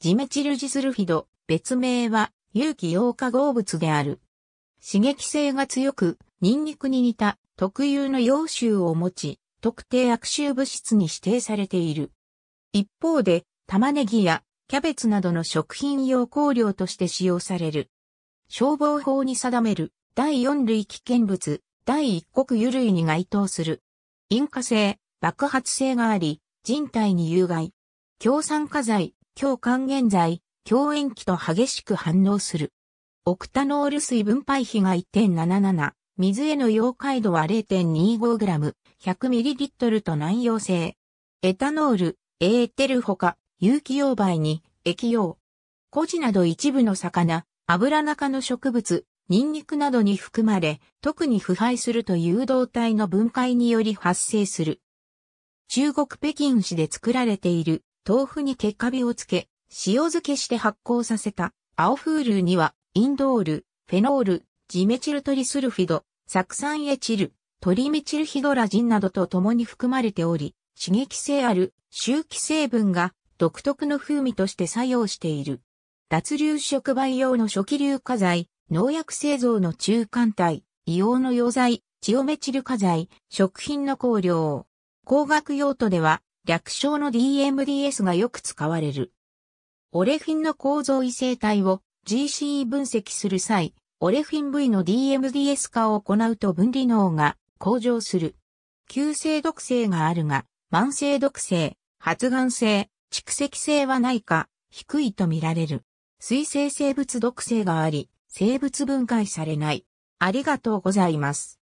ジメチルジスルフィド、別名は有機溶化合物である。刺激性が強く、ニンニクに似た特有の溶臭を持ち、特定悪臭物質に指定されている。一方で、玉ねぎやキャベツなどの食品用香料として使用される。消防法に定める第4類危険物、第1国油類に該当する。引火性、爆発性があり、人体に有害。強酸化剤、強還現在、強塩基と激しく反応する。オクタノール水分配比が1.77、水への溶解度は 0.25g、100ml と難溶性。エタノール、エーテルほか、有機溶媒に、液溶。コジなど一部の魚、油中の植物、ニンニクなどに含まれ、特に腐敗すると誘導体の分解により発生する。中国北京市で作られている豆腐に結果、火をつけ、塩漬けして発酵させた、青風流には、インドール、フェノール、ジメチルトリスルフィド、酢酸エチル、トリメチルヒドラジンなどと共に含まれており、刺激性ある周期成分が独特の風味として作用している。脱硫触媒用の初期硫化剤、農薬製造の中間体、硫黄の溶剤、チオメチル化剤、食品の香料。工学用途では、略称の DMDS がよく使われる。オレフィンの構造異性体を GCE 分析する際、オレフィン V の DMDS 化を行うと分離能が向上する。急性毒性があるが、慢性毒性、発がん性、蓄積性はないか、低いと見られる。水生生物毒性があり、生物分解されない。ありがとうございます。